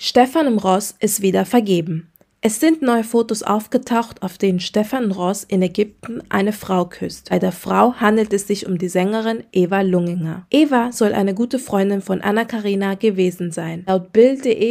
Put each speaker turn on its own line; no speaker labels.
Stefan im Ross ist wieder vergeben. Es sind neue Fotos aufgetaucht, auf denen Stefan Ross in Ägypten eine Frau küsst. Bei der Frau handelt es sich um die Sängerin Eva Lunginger. Eva soll eine gute Freundin von Anna Karina gewesen sein. Laut Bild.de